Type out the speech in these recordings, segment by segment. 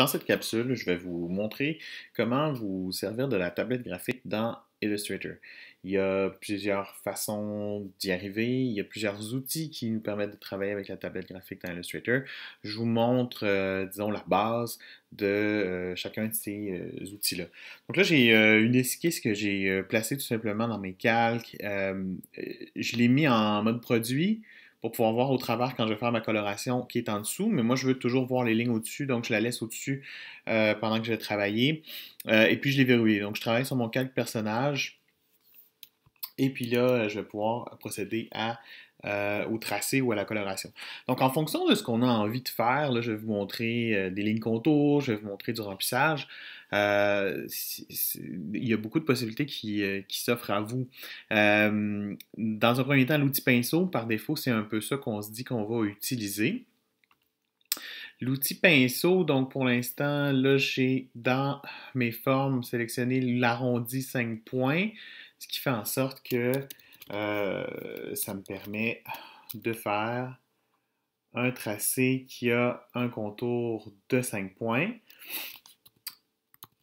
Dans cette capsule, je vais vous montrer comment vous servir de la tablette graphique dans Illustrator. Il y a plusieurs façons d'y arriver, il y a plusieurs outils qui nous permettent de travailler avec la tablette graphique dans Illustrator. Je vous montre, euh, disons, la base de euh, chacun de ces euh, outils-là. Donc là, j'ai une esquisse que j'ai placée tout simplement dans mes calques. je l'ai mis en mode produit pour pouvoir voir au travers quand je vais faire ma coloration qui est en dessous. Mais moi, je veux toujours voir les lignes au-dessus, donc je la laisse au-dessus euh, pendant que je vais travailler. Euh, et puis, je l'ai verrouillé. Donc, je travaille sur mon calque personnage. Et puis là, je vais pouvoir procéder euh, au tracé ou à la coloration. Donc, en fonction de ce qu'on a envie de faire, je vais vous montrer des lignes contours, je vais vous montrer du remplissage. Euh, il y a beaucoup de possibilités qui, euh, s'offrent à vous. Euh, dans un premier temps, l'outil pinceau, par défaut, c'est un peu ça qu'on se dit qu'on va utiliser. L'outil pinceau, donc pour l'instant, là, j'ai dans mes formes sélectionné l'arrondi 5 points, ce qui fait en sorte que ça me permet de faire un tracé qui a un contour de 5 points.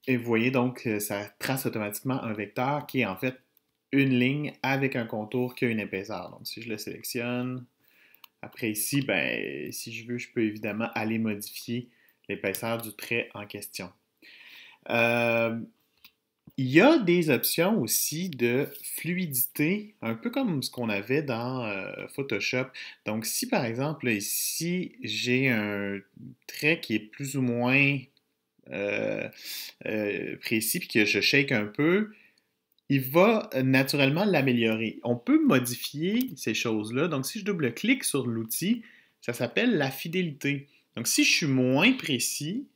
Et vous voyez donc, ça trace automatiquement un vecteur qui est en fait une ligne avec un contour qui a une épaisseur. Donc, si je le sélectionne, après ici, ben, si je veux, je peux évidemment aller modifier l'épaisseur du trait en question. Euh, il y a des options aussi de fluidité, un peu comme ce qu'on avait dans euh, Photoshop. Donc, si par exemple, ici, j'ai un trait qui est plus ou moins euh, euh, précis, puis que je shake un peu, il va naturellement l'améliorer. On peut modifier ces choses-là. Donc, si je double-clique sur l'outil, ça s'appelle la fidélité. Donc, si je suis moins précis,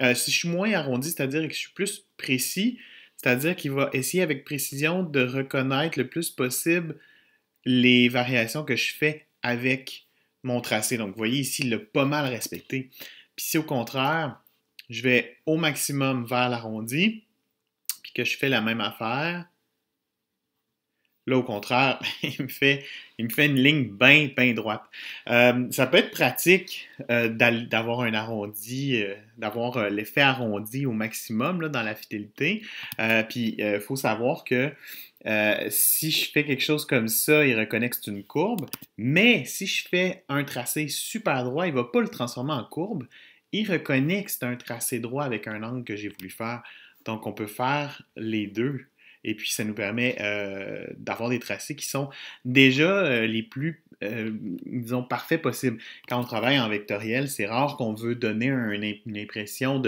euh, si je suis moins arrondi, c'est-à-dire que je suis plus précis, c'est-à-dire qu'il va essayer avec précision de reconnaître le plus possible les variations que je fais avec mon tracé. Donc, vous voyez ici, il l'a pas mal respecté. Puis si au contraire, je vais au maximum vers l'arrondi, puis que je fais la même affaire, Là, au contraire, ben, il me fait, une ligne bien, bien droite. Euh, ça peut être pratique euh, d'avoir un arrondi, euh, d'avoir l'effet arrondi au maximum dans la fidélité. Puis, il faut savoir que si je fais quelque chose comme ça, il reconnaît que c'est une courbe. Mais si je fais un tracé super droit, il ne va pas le transformer en courbe il reconnaît que c'est un tracé droit avec un angle que j'ai voulu faire. Donc, on peut faire les deux. Et puis, ça nous permet euh, d'avoir des tracés qui sont déjà euh, les plus, euh, disons, parfaits possibles. Quand on travaille en vectoriel, c'est rare qu'on veut donner une impression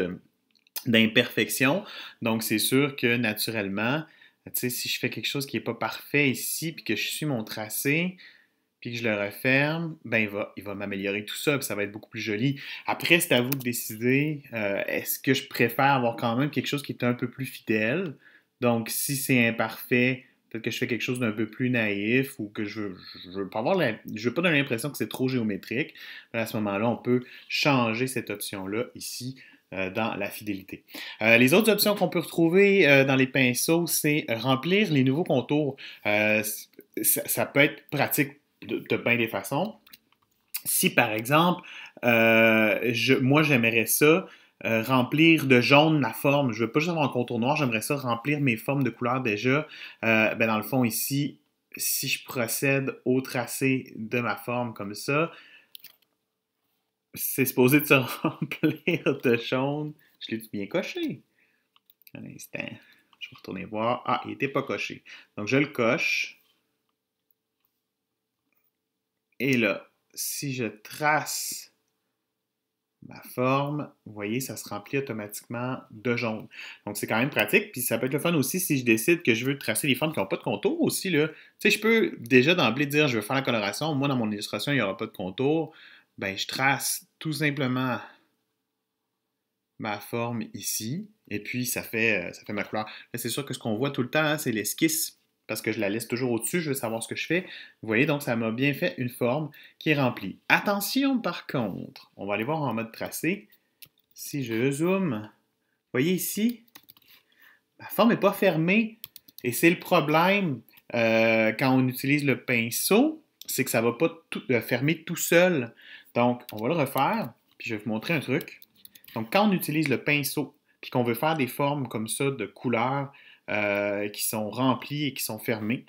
d'imperfection. Donc, c'est sûr que naturellement, si je fais quelque chose qui n'est pas parfait ici, puis que je suis mon tracé, puis que je le referme, ben il va, il va m'améliorer tout ça, puis ça va être beaucoup plus joli. Après, c'est à vous de décider, euh, est-ce que je préfère avoir quand même quelque chose qui est un peu plus fidèle? Donc, si c'est imparfait, peut-être que je fais quelque chose d'un peu plus naïf ou que je, ne veux pas avoir je veux pas donner l'impression que c'est trop géométrique. Ben, à ce moment-là, on peut changer cette option-là ici euh, dans la fidélité. Euh, les autres options qu'on peut retrouver dans les pinceaux, c'est remplir les nouveaux contours. ça, peut être pratique de, de bien des façons. Si, par exemple, euh, moi, j'aimerais ça euh, remplir de jaune la forme, je ne veux pas juste avoir un contour noir, j'aimerais ça remplir mes formes de couleurs déjà. Euh, ben, dans le fond, ici, si je procède au tracé de ma forme comme ça, c'est supposé de se remplir de jaune. Je l'ai bien coché. Un instant. Je vais retourner voir. Ah, il n'était pas coché. Donc, je le coche. Et là, si je trace ma forme, vous voyez, ça se remplit automatiquement de jaune. Donc, c'est quand même pratique. Puis, ça peut être le fun aussi si je décide que je veux tracer les formes qui n'ont pas de contour aussi. Tu sais, je peux déjà d'emblée dire, je veux faire la coloration. Moi, dans mon illustration, il n'y aura pas de contour. Ben, je trace tout simplement ma forme ici. Et puis, ça fait, euh, ça fait ma couleur. C'est sûr que ce qu'on voit tout le temps, hein, c'est l'esquisse parce que je la laisse toujours au-dessus, je veux savoir ce que je fais. Vous voyez, donc ça m'a bien fait une forme qui est remplie. Attention par contre, on va aller voir en mode tracé. Si je zoome, vous voyez ici, la forme n'est pas fermée. Et c'est le problème euh, quand on utilise le pinceau, c'est que ça ne va pas euh, fermer tout seul. Donc, on va le refaire, puis je vais vous montrer un truc. Donc, quand on utilise le pinceau, puis qu'on veut faire des formes comme ça de couleurs, euh, qui sont remplis et qui sont fermés.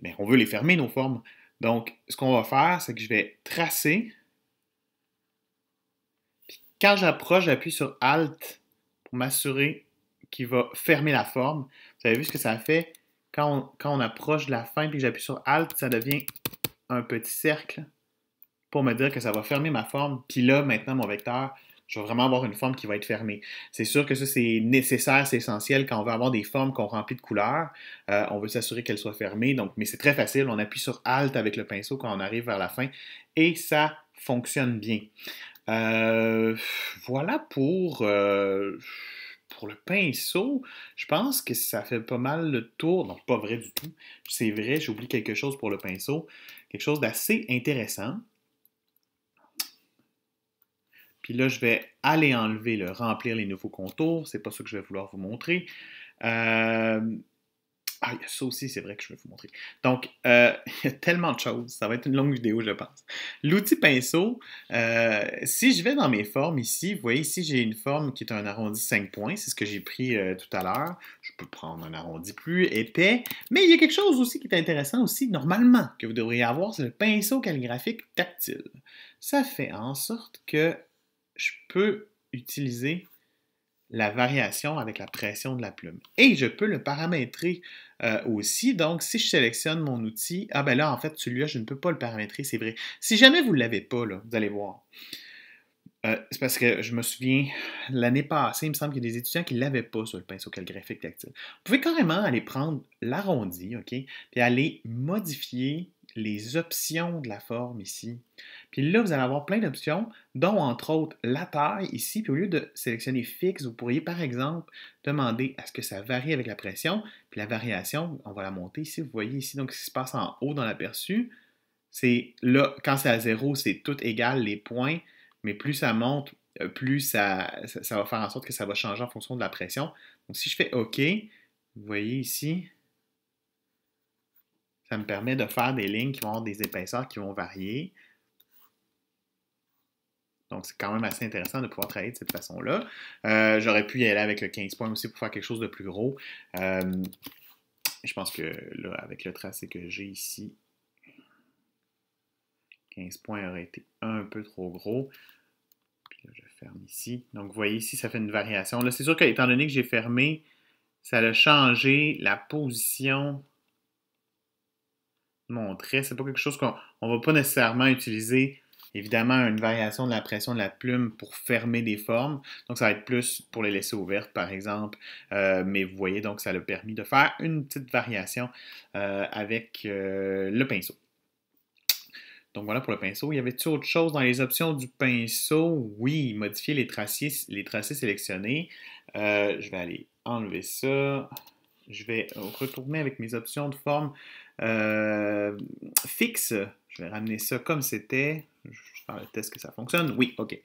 Mais on veut les fermer, nos formes. Donc, ce qu'on va faire, c'est que je vais tracer. Puis, quand j'approche, j'appuie sur Alt pour m'assurer qu'il va fermer la forme. Vous avez vu ce que ça fait quand on, approche de la fin, puis que j'appuie sur Alt, ça devient un petit cercle pour me dire que ça va fermer ma forme. Puis là, maintenant, mon vecteur je vais vraiment avoir une forme qui va être fermée. C'est sûr que ça, c'est nécessaire, c'est essentiel quand on veut avoir des formes qu'on remplit de couleurs. Euh, on veut s'assurer qu'elles soient fermées. Donc, mais c'est très facile. On appuie sur Alt avec le pinceau quand on arrive vers la fin et ça fonctionne bien. Euh, voilà pour, euh, pour le pinceau. Je pense que ça fait pas mal le tour. Donc pas vrai du tout. C'est vrai, j'oublie quelque chose pour le pinceau. Quelque chose d'assez intéressant. Puis là, je vais aller enlever, le remplir les nouveaux contours. C'est pas ça que je vais vouloir vous montrer. Euh... Ah, ça aussi, c'est vrai que je vais vous montrer. Donc, euh, il y a tellement de choses. Ça va être une longue vidéo, je pense. L'outil pinceau, euh, si je vais dans mes formes ici, vous voyez ici, j'ai une forme qui est un arrondi 5 points. C'est ce que j'ai pris euh, tout à l'heure. Je peux prendre un arrondi plus épais. Mais il y a quelque chose aussi qui est intéressant aussi, normalement, que vous devriez avoir, c'est le pinceau calligraphique tactile. Ça fait en sorte que je peux utiliser la variation avec la pression de la plume. Et je peux le paramétrer euh, aussi. Donc, si je sélectionne mon outil, ah ben là, en fait, celui-là, je ne peux pas le paramétrer, c'est vrai. Si jamais vous ne l'avez pas, là, vous allez voir. Euh, c'est parce que je me souviens, l'année passée, il me semble qu'il y a des étudiants qui ne l'avaient pas sur le pinceau quel graphique tactile. Vous pouvez carrément aller prendre l'arrondi, OK, puis aller modifier les options de la forme ici. Puis là, vous allez avoir plein d'options, dont entre autres la taille ici. Puis au lieu de sélectionner fixe, vous pourriez par exemple demander à ce que ça varie avec la pression. Puis la variation, on va la monter ici. Vous voyez ici donc ce qui se passe en haut dans l'aperçu. C'est là, quand c'est à zéro, c'est tout égal, les points. Mais plus ça monte, euh, plus ça, ça va faire en sorte que ça va changer en fonction de la pression. Donc si je fais OK, vous voyez ici, ça me permet de faire des lignes qui vont avoir des épaisseurs qui vont varier. Donc, c'est quand même assez intéressant de pouvoir travailler de cette façon-là. Euh, j'aurais pu y aller avec le 15 points aussi pour faire quelque chose de plus gros. Euh, je pense que là, avec le tracé que j'ai ici, 15 points aurait été un peu trop gros. Puis là, je ferme ici. Donc, vous voyez ici, ça fait une variation. Là, c'est sûr qu'étant donné que j'ai fermé, ça a changé la position montrer, C'est pas quelque chose qu'on ne va pas nécessairement utiliser, évidemment, une variation de la pression de la plume pour fermer des formes. Donc, ça va être plus pour les laisser ouvertes, par exemple. Euh, mais vous voyez, donc, ça a permis de faire une petite variation euh, avec euh, le pinceau. Donc voilà pour le pinceau. Il y avait-il autre chose dans les options du pinceau? Oui, modifier les tracés, les tracés sélectionnés. je vais aller enlever ça. Je vais retourner avec mes options de forme euh, fixe. Je vais ramener ça comme c'était. Je vais faire le test que ça fonctionne. Oui, OK.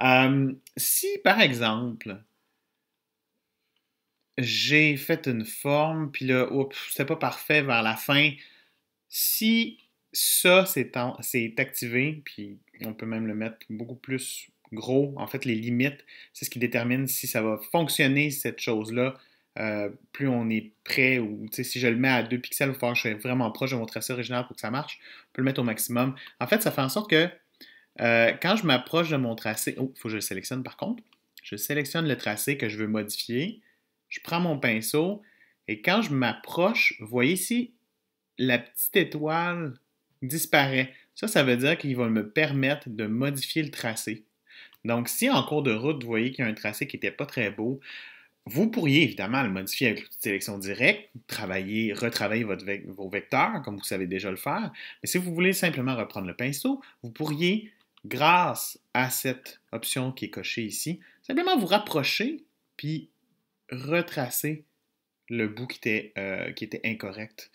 Euh, si, par exemple, j'ai fait une forme, puis là, oups, c'était pas parfait vers la fin. Si ça, c'est activé, puis on peut même le mettre beaucoup plus gros, en fait, les limites, c'est ce qui détermine si ça va fonctionner, cette chose-là, euh, plus on est prêt, ou si je le mets à 2 pixels, il faut que je suis vraiment proche de mon tracé original pour que ça marche. On peut le mettre au maximum. En fait, ça fait en sorte que euh, quand je m'approche de mon tracé, oh, il faut que je le sélectionne par contre. Je sélectionne le tracé que je veux modifier. Je prends mon pinceau et quand je m'approche, vous voyez ici, la petite étoile disparaît. Ça, ça veut dire qu'il va me permettre de modifier le tracé. Donc, si en cours de route, vous voyez qu'il y a un tracé qui n'était pas très beau, vous pourriez évidemment le modifier avec l'outil de sélection directe, travailler, retravailler votre vos vecteurs comme vous savez déjà le faire, mais si vous voulez simplement reprendre le pinceau, vous pourriez, grâce à cette option qui est cochée ici, simplement vous rapprocher puis retracer le bout qui était, euh, qui était incorrect.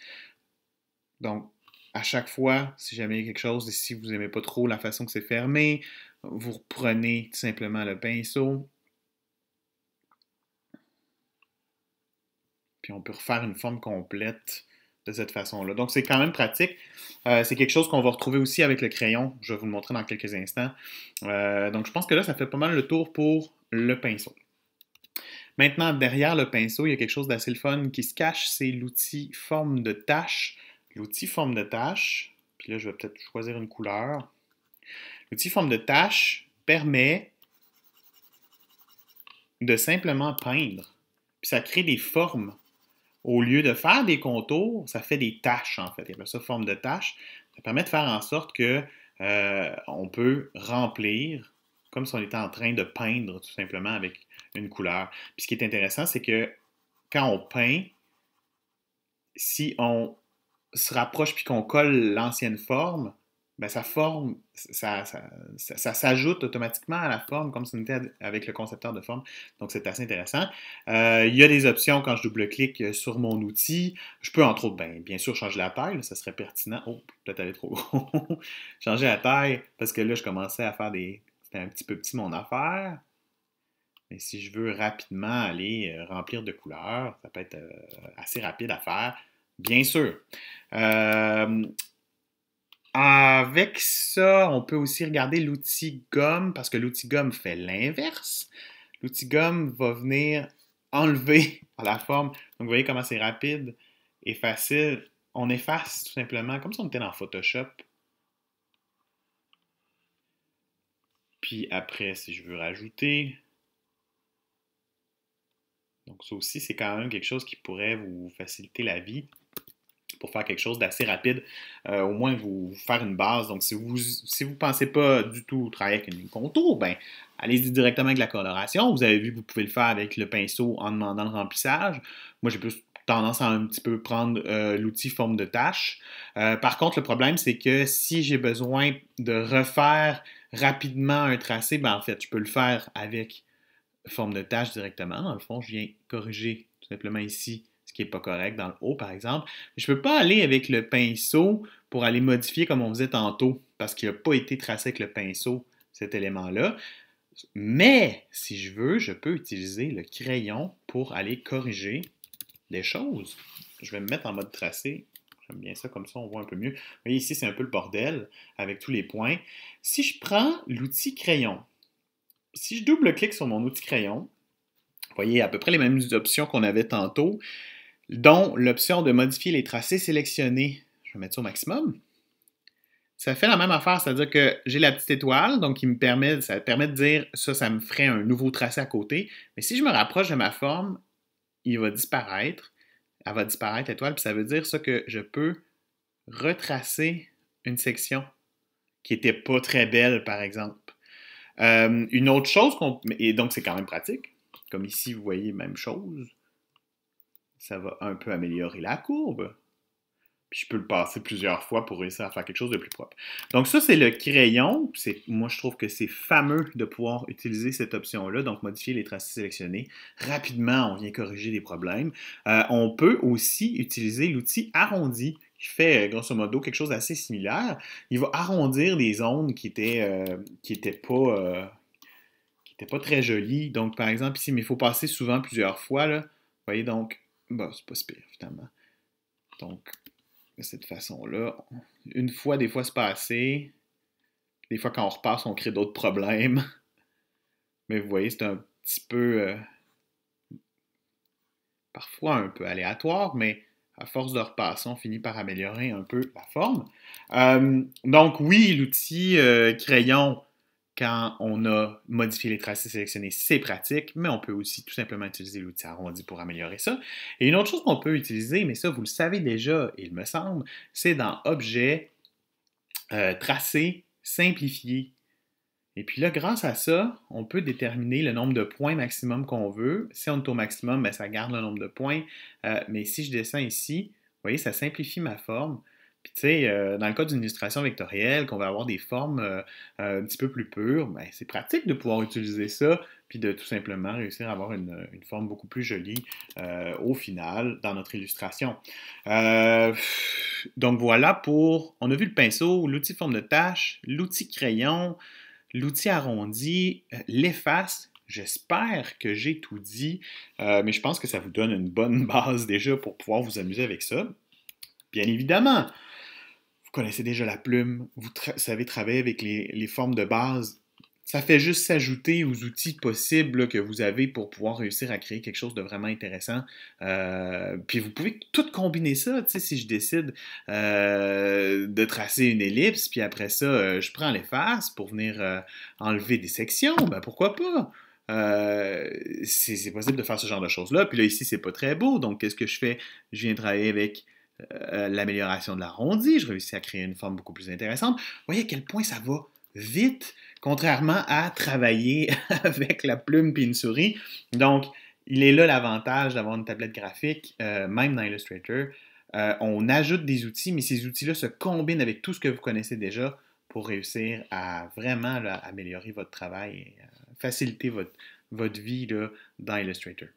Donc, à chaque fois, si jamais il y a quelque chose, ici si vous n'aimez pas trop la façon que c'est fermé, vous reprenez tout simplement le pinceau, puis on peut refaire une forme complète de cette façon-là. Donc, c'est quand même pratique. Euh, c'est quelque chose qu'on va retrouver aussi avec le crayon. Je vais vous le montrer dans quelques instants. Euh, donc, je pense que là, ça fait pas mal le tour pour le pinceau. Maintenant, derrière le pinceau, il y a quelque chose d'assez le fun qui se cache. C'est l'outil forme de tâche. L'outil forme de tâche, puis là, je vais peut-être choisir une couleur. L'outil forme de tâche permet de simplement peindre. Puis ça crée des formes au lieu de faire des contours, ça fait des tâches, en fait. Il a ça forme de tâche. Ça permet de faire en sorte que euh, on peut remplir comme si on était en train de peindre tout simplement avec une couleur. Puis ce qui est intéressant, c'est que quand on peint, si on se rapproche puis qu'on colle l'ancienne forme, ben, ça forme, ça, s'ajoute automatiquement à la forme, comme ce on avec le concepteur de forme. Donc, c'est assez intéressant. Euh, il y a des options quand je double-clique euh, sur mon outil. Je peux, entre autres, ben, bien sûr, changer la taille. ça serait pertinent. Oh, peut-être aller trop haut. changer la taille, parce que là, je commençais à faire des... C'était un petit peu petit, mon affaire. Mais si je veux rapidement aller euh, remplir de couleurs, ça peut être assez rapide à faire. Bien sûr. Euh, avec ça, on peut aussi regarder l'outil gomme parce que l'outil gomme fait l'inverse. L'outil gomme va venir enlever la forme. Donc, vous voyez comment c'est rapide et facile. On efface tout simplement comme si on était dans Photoshop. Puis après, si je veux rajouter. Donc, ça aussi, c'est quand même quelque chose qui pourrait vous faciliter la vie pour faire quelque chose d'assez rapide, euh, au moins vous, faire une base. Donc, si vous ne si vous pensez pas du tout travailler avec une ligne contour, ben, allez-y directement avec la coloration. Vous avez vu que vous pouvez le faire avec le pinceau en demandant le remplissage. Moi, j'ai plus tendance à un petit peu prendre euh, l'outil forme de tâche. Euh, par contre, le problème, c'est que si j'ai besoin de refaire rapidement un tracé, ben, en fait, je peux le faire avec forme de tâche directement. Dans le fond, je viens corriger tout simplement ici qui n'est pas correct dans le haut, par exemple. Je ne peux pas aller avec le pinceau pour aller modifier comme on faisait tantôt, parce qu'il n'a pas été tracé avec le pinceau, cet élément-là. Mais si je veux, je peux utiliser le crayon pour aller corriger les choses. Je vais me mettre en mode tracé. J'aime bien ça, comme ça on voit un peu mieux. Vous voyez ici, c'est un peu le bordel avec tous les points. Si je prends l'outil crayon, si je double-clique sur mon outil crayon, vous voyez à peu près les mêmes options qu'on avait tantôt, dont l'option de modifier les tracés sélectionnés. Je vais mettre ça au maximum. Ça fait la même affaire, c'est-à-dire que j'ai la petite étoile, donc qui me permet, ça permet de dire ça, ça me ferait un nouveau tracé à côté. Mais si je me rapproche de ma forme, il va disparaître. Elle va disparaître, l'étoile, puis ça veut dire ça que je peux retracer une section qui n'était pas très belle, par exemple. Euh, une autre chose Et donc, c'est quand même pratique. Comme ici, vous voyez, même chose ça va un peu améliorer la courbe. Puis je peux le passer plusieurs fois pour réussir à faire quelque chose de plus propre. Donc ça, c'est le crayon. Moi, je trouve que c'est fameux de pouvoir utiliser cette option-là, donc modifier les tracés sélectionnés. Rapidement, on vient corriger des problèmes. Euh, on peut aussi utiliser l'outil arrondi qui fait euh, grosso modo quelque chose d'assez similaire. Il va arrondir des zones qui étaient, euh, qui étaient pas... pas très jolies. Donc, par exemple, ici, mais il faut passer souvent plusieurs fois. Là. Vous voyez, donc, bah, c'est pas si pire Donc, de cette façon-là, une fois, des fois, c'est pas Des fois, quand on repasse, on crée d'autres problèmes. Mais vous voyez, c'est un petit peu. Euh, parfois un peu aléatoire, mais à force de repasser, on finit par améliorer un peu la forme. Euh, donc, oui, l'outil euh, crayon quand on a modifié les tracés sélectionnés, c'est pratique, mais on peut aussi tout simplement utiliser l'outil arrondi pour améliorer ça. Et une autre chose qu'on peut utiliser, mais ça vous le savez déjà, il me semble, c'est dans Objet, euh, Tracé, Simplifié. Et puis là, grâce à ça, on peut déterminer le nombre de points maximum qu'on veut. Si on est au maximum, mais ben, ça garde le nombre de points. Euh, mais si je descends ici, vous voyez, ça simplifie ma forme. Puis, tu sais, euh, dans le cas d'une illustration vectorielle, qu'on va avoir des formes euh, euh, un petit peu plus pures, ben, c'est pratique de pouvoir utiliser ça, puis de tout simplement réussir à avoir une, forme beaucoup plus jolie au final dans notre illustration. donc, voilà pour. On a vu le pinceau, l'outil forme de tâche, l'outil crayon, l'outil arrondi, l'efface, J'espère que j'ai tout dit, mais je pense que ça vous donne une bonne base déjà pour pouvoir vous amuser avec ça. Bien évidemment, connaissez déjà la plume, vous savez travailler avec les, formes de base. Ça fait juste s'ajouter aux outils possibles que vous avez pour pouvoir réussir à créer quelque chose de vraiment intéressant. Euh, puis vous pouvez tout combiner ça. Tu sais, si je décide euh, de tracer une ellipse, puis après ça, euh, je prends les faces pour venir enlever des sections, ben pourquoi pas? c'est possible de faire ce genre de choses-là. Puis là, ici, c'est pas très beau. Donc, qu'est-ce que je fais? Je viens travailler avec euh, l'amélioration de l'arrondi, je réussis à créer une forme beaucoup plus intéressante. Vous voyez à quel point ça va vite, contrairement à travailler avec la plume et une souris. Donc, il est là l'avantage d'avoir une tablette graphique, euh, même dans Illustrator. Euh, on ajoute des outils, mais ces outils-là se combinent avec tout ce que vous connaissez déjà pour réussir à vraiment améliorer votre travail et faciliter votre, vie dans Illustrator.